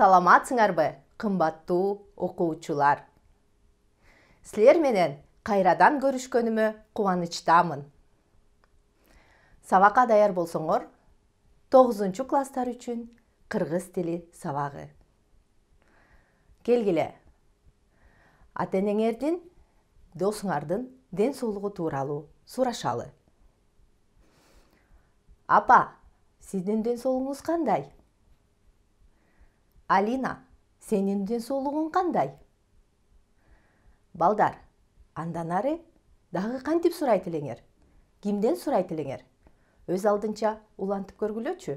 саламатсыңарбы қымбаттуу окуучулар Сілер менен қайрадан көрүшкөнүмө кубанычтамын сабакка даяр болсоңор тогузунчу класстар үчүн кыргыз тили сабагы келгиле ата энеңердин досуңардын ден соолугу тууралуу сурашалы апа сиздин ден соолугуңуз кандай алина сенин ден соолугуң кандай балдар андан ары дагы кантип сурайт элеңер кимден сурайт элеңер өз алдынча улантып көргүлөчү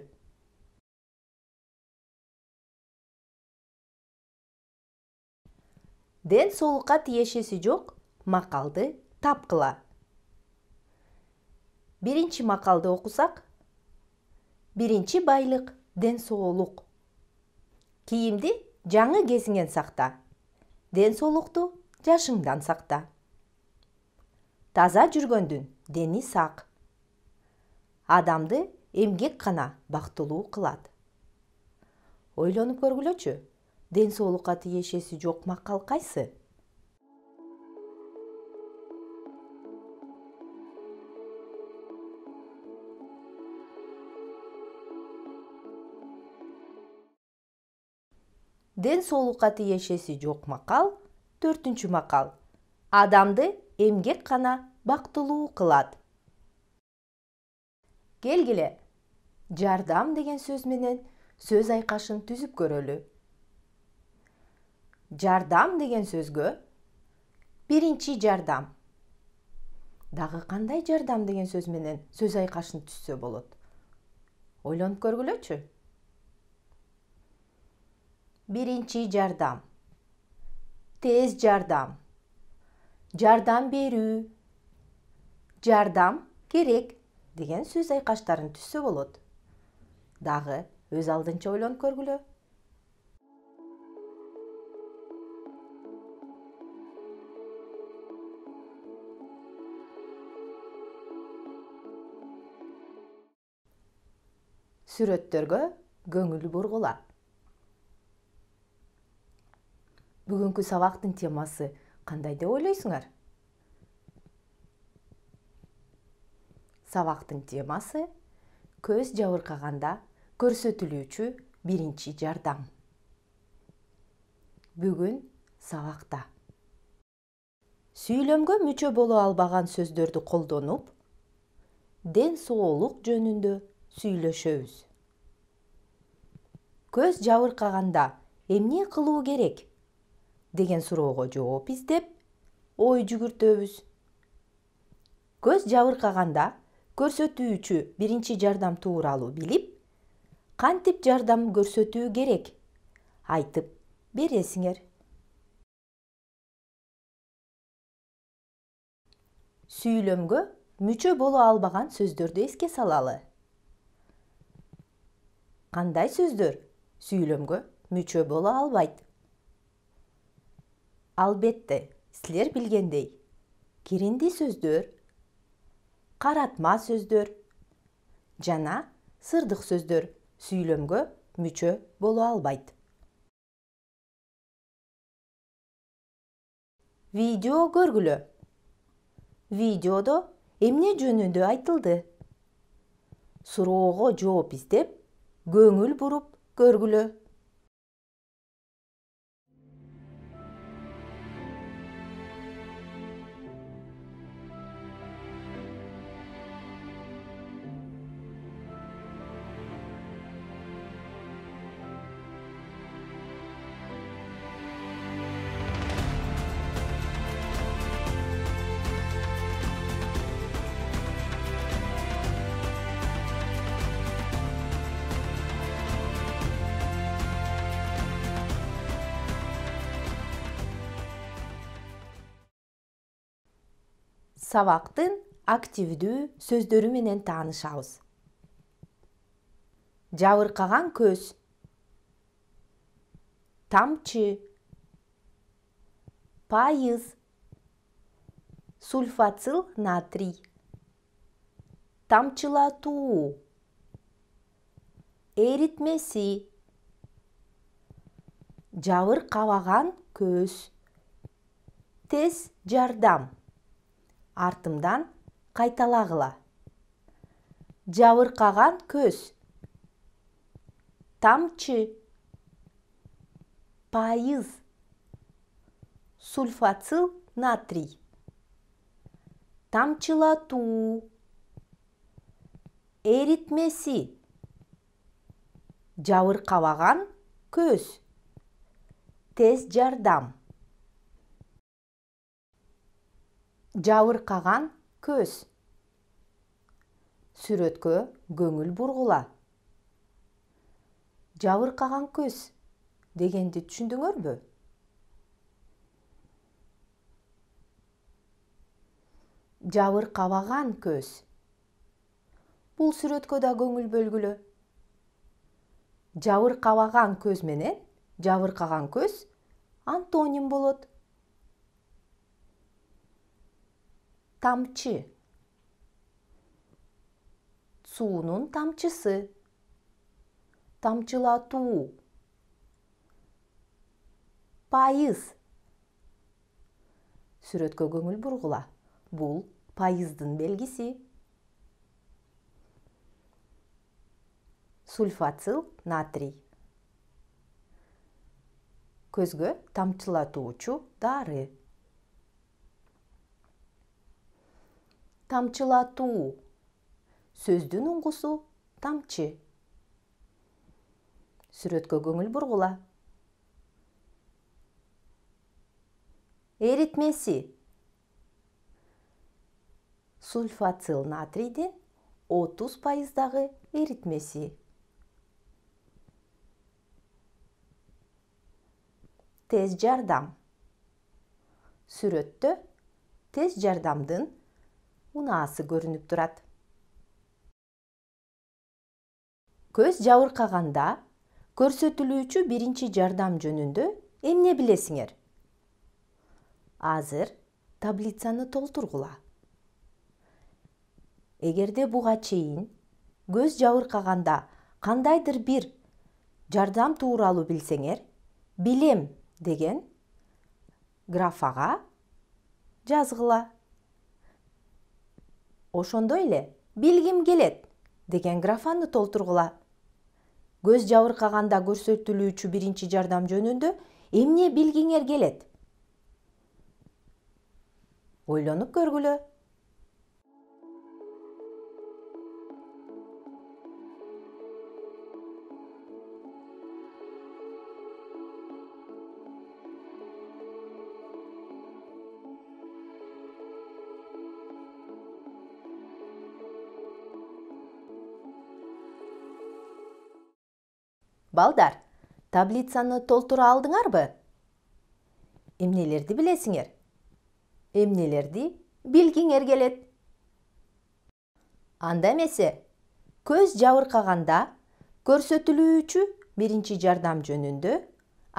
ден соолукка тиешеси жок макалды тапкыла биринчи макалды окусак биринчи байлык ден соолук кийимди жаңы кезіңнен сақта ден солықты жашыңдан сақта. таза жүргөндүн дени сақ. адамды эмгек гана бактылуу кылат ойлонуп көргүлөчү ден соолукка тиешеси жок макал кайсы ден соолукка тиешеси жок макал төртүнчү макал адамды эмгек гана бактылуу кылат келгиле жардам деген сөз менен сөз айкашын түзүп көрөлү жардам деген сөзгө биринчи жардам дагы кандай жардам деген сөз менен сөз айкашын түзсө болот ойлонуп көргүлөчү биринчи жардам тез жардам жардам берүү жардам керек деген сөз айкаштарын түзсө болот дагы өз алдынча ойлонуп көргүлө сүрөттөргө көңүл бургула бүгінгі сабақтың темасы қандай деп ойлайсыңдар сабақтың темасы көз жабырқағанда көрсөтүлүүчү биринчи жардам бүгүн сабакта сүйлөмгө мүчө боло албаган сөздөрдү колдонуп ден соолук жөнүндө сүйлөшөбүз көз жабыркаганда эмне кылуу керек деген суроого жооп издеп ой жүгүртөбүз көз жабыркаганда көрсөтүүчү биринчи жардам тууралуу билип кантип жардам көрсөтүү керек айтып бересиңер сүйлөмгө мүчө боло албаган сөздөрдү эске салалы кандай сөздөр сүйлөмгө мүчө боло албайт албетте сілер білгендей, Керенде сөздер, қаратма сөздер, жана сырдық сөздер сүйлөмгө мүчө боло албайт видео көргүлө видеодо эмне жөнүндө айтылды суроого жооп издеп көңүл буруп көргүлө сабактын активдүү сөздөрү менен таанышабыз жабыркаган көз тамчы пайыз сульфацил натрий тамчылатуу эритмеси жабыркабаган көз тез жардам артымдан қайталағыла Жауырқаған көз тамчы пайыз сульфацил натрий тамчылату эритмеси Жауырқаған көз тез жардам жабыркаган көз сүрөткө көңүл бургула жабыркаган көз дегенди түшүндүңөрбү жабыркабаган көз бул сүрөткө да көңүл бөлгүлө жабыркабаган көз менен жабыркаган көз антоним болот Tamçı. Su'nun тамчысы. Tamçılatu. Пайыз. Сүрөткө көңүл бургула. Бул пайыздын белгиси. сульфацил натрий көзгө тамчылатуучу дары тамчылатуу сөздүн уңгусу тамчы сүрөткө көңүл бургула эритмеси сульфацил натрийдин отуз пайыздагы эритмеси тез жардам сүрөттө тез жардамдын унаасы көрүнүп турат көз жабыркаганда көрсөтүлүүчү биринчи жардам жөнүндө эмне билесиңер азыр таблицаны толтургула эгерде буга чейин көз жабыркаганда кандайдыр бир жардам тууралуу билсеңер билем деген графага жазгыла ошондой эле билгим келет деген графаны толтургула көз жабыркаганда көрсөтүлүүчү биринчи жардам жөнүндө эмне билгиңер келет ойлонуп көргүлө балдар таблицаны толтура алдыңарбы эмнелерди білесіңер. эмнелерди билгиңер келет анда эмесе көз жабыркаганда көрсөтүлүүчү биринчи жардам жөнүндө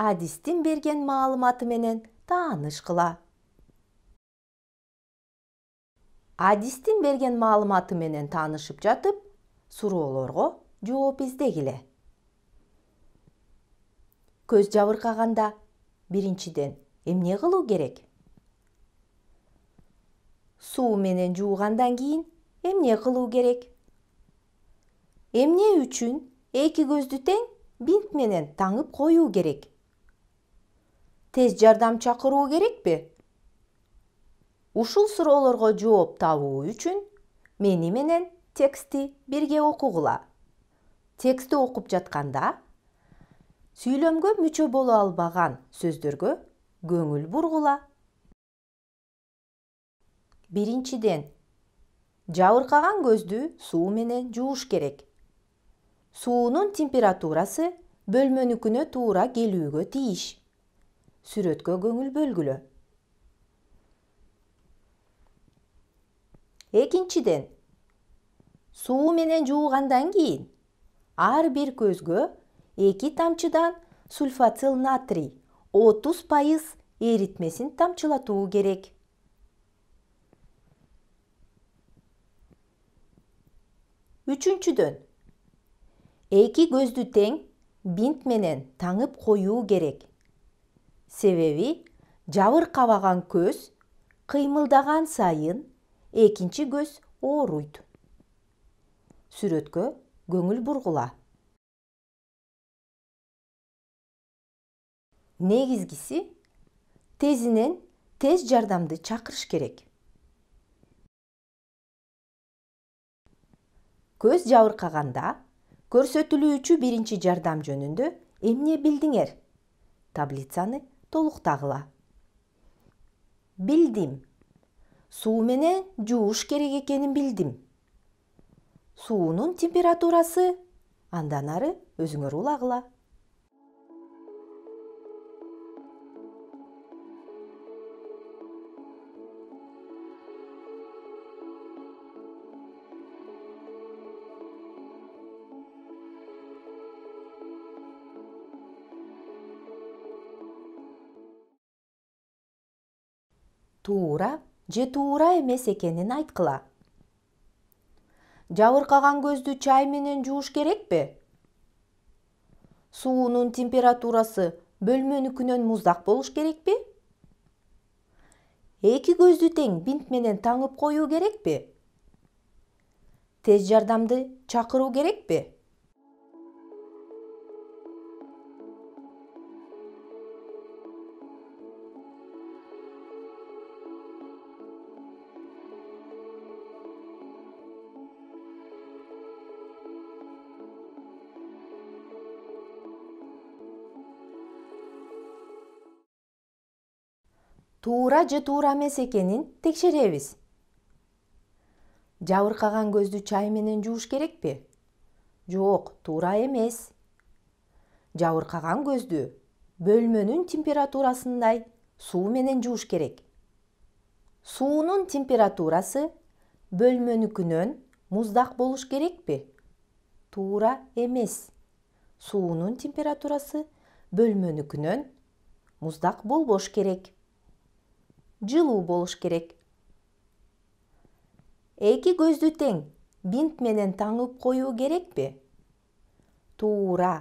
адистин берген маалыматы менен тааныш қыла. адистин берген маалыматы менен таанышып жатып суроолорго жооп издегиле көз жабыркаганда биринчиден эмне кылуу керек суу менен жуугандан кийин эмне кылуу керек эмне үчүн эки көздү тең бинт менен таңып коюу керек тез жардам чакыруу керекпи ушул суроолорго жооп табуу үчүн мени менен текстти бирге окугула текстти окуп жатканда сүйлөмгө мүчө боло албаган сөздөргө көңүл бургула биринчиден жабыркаган көздү суу менен жууш керек суунун температурасы бөлмөнүкүнө туура келүүгө тийиш сүрөткө көңүл бөлгүлө экинчиден суу менен жуугандан кийин ар бир көзгө эки тамчыдан сульфацил натрий отуз пайыз эритмесин тамчылатуу керек үчүнчүдөн эки көздү тең бинт менен таңып коюу керек себеби жабыркабаган көз кыймылдаган сайын экинчи көз ооруйт сүрөткө көңүл бургула негизгиси тезинен тез жардамды чакырыш керек көз жабыркаганда көрсөтүлүүчү биринчи жардам жөнүндө эмне билдиңер таблицаны толуктагыла билдим суу менен жууш керек экенин билдим суунун температурасы андан ары өзүңөр улагыла туура же туура эмес экенин айткыла жабыркаган көздү чай менен жууш керекпи суунун температурасы бөлмөнүкүнөн муздак болуш керекпи эки көздү тең бинт менен таңып коюу керекпи тез жардамды чакыруу керекпи туура же туура эмес экенин текшеребиз жабыркаган көздү чай менен жууш керекпи жок туура эмес жабыркаган көздү бөлмөнүн температурасындай суу менен жууш керек суунун температурасы бөлмөнүкүнөн муздак болуш керекпи туура эмес суунун температурасы бөлмөнүкүнөн муздак болбош керек жылуу болуш керек эки көздү тең бинт менен таңып коюу керекпи туура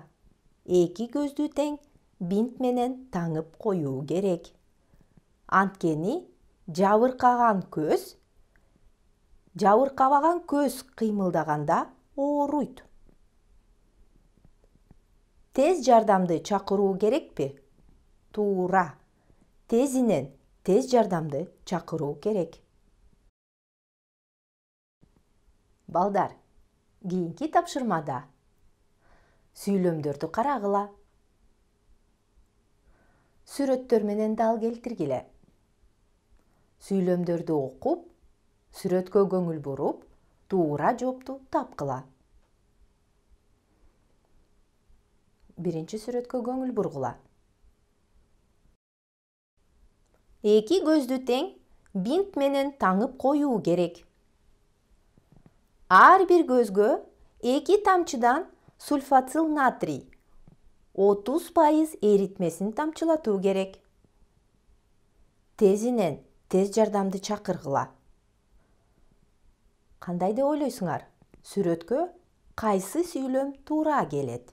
эки көздү тең бинт менен таңып коюу керек анткени жабыркаган көз жабыркабаган көз кыймылдаганда ооруйт тез жардамды чакыруу керекпи туура тезинен тез жардамды чакыруу керек балдар кийинки тапшырмада сүйлөмдөрдү карагыла сүрөттөр менен дал келтиргиле сүйлөмдөрдү окуп сүрөткө көңүл буруп туура жоопту тапкыла биринчи сүрөткө көңүл бургула эки көздү тең бинт менен таңып коюу керек ар бир көзгө эки тамчыдан сульфацил натрий отуз пайыз эритмесин тамчылатуу керек тезинен тез жардамды чакыргыла кандай деп ойлойсуңар сүрөткө кайсы сүйлөм туура келет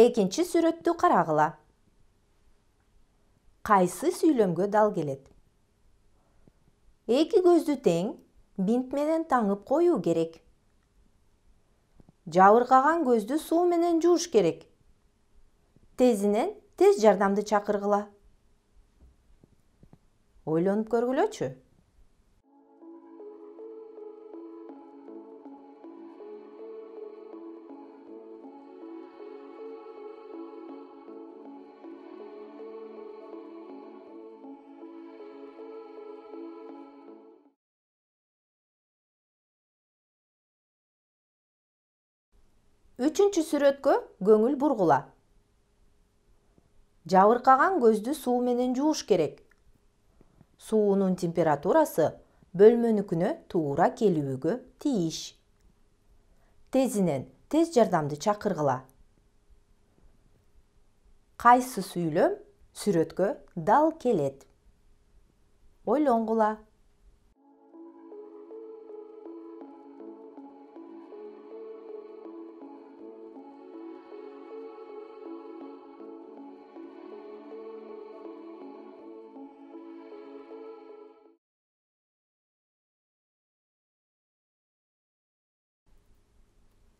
экинчи сүрөттү карагыла кайсы сүйлөмгө дал келет эки көздү тең бинт менен таңып коюу керек жабыркаган көздү суу менен жууш керек тезинен тез жардамды чакыргыла ойлонуп көргүлөчү үчүнчү сүрөткө көңүл бургула жабыркаган көздү суу менен жууш керек суунун температурасы бөлмөнүкүнө туура келүүгө тийиш тезинен тез жардамды чакыргыла кайсы сүйлөм сүрөткө дал келет ойлонгула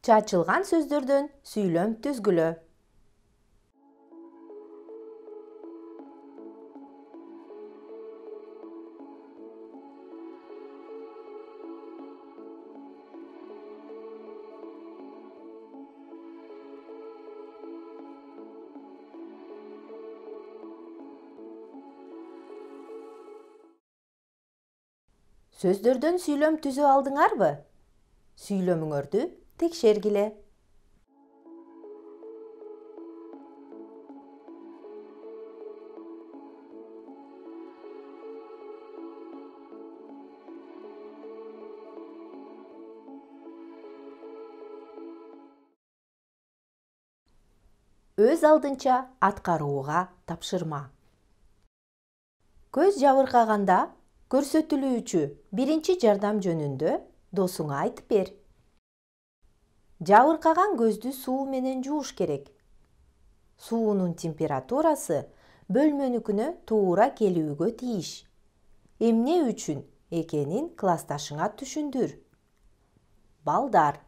чачылган сөздөрдөн сүйлөм түзгүлө түзі сүйлөм арбы? алдыңарбы сүйлөмүңөрдү текшергиле өз алдынча аткарууга тапшырма көз жабыркаганда көрсөтүлүүчү биринчи жардам жөнүндө досуңа айтып бер жабыркаган көздү суу менен жууш керек суунун температурасы бөлмөнүкүнө туура келүүгө тийиш эмне үчүн экенин классташыңа түшүндүр балдар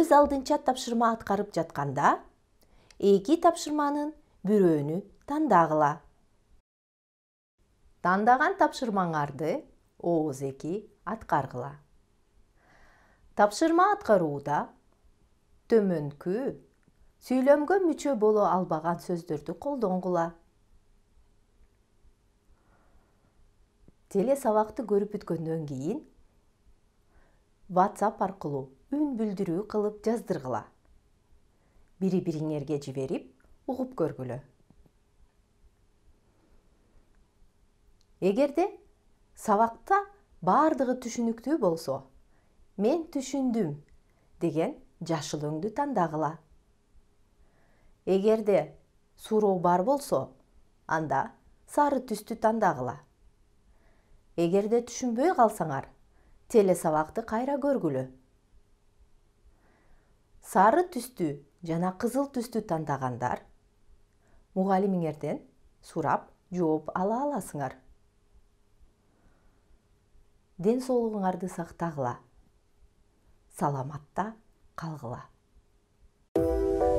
өз алдынча тапшырма аткарып жатканда эки тапшырманын бирөөнү тандагыла тандаган тапшырмаңарды ооз эки аткаргыла тапшырма аткарууда төмөнкү сүйлөмгө мүчө боло албаган сөздөрдү колдонгула теле сабакты көрүп бүткөндөн кийин whatsapp аркылуу үн билдирүү кылып жаздыргыла бири бириңерге жиберип угуп көргүлө эгерде сабакта баардыгы түшүнүктүү болсо мен түшүндүм деген жашыл өңдү тандагыла эгерде суроо бар болсо анда сары түстү тандагыла эгерде түшүнбөй калсаңар теле сабакты кайра көргүлө сары түстү жана кызыл түстү тандагандар мугалимиңерден сурап жооп ала аласыңар ден соолугуңарды сактагыла саламатта қалғыла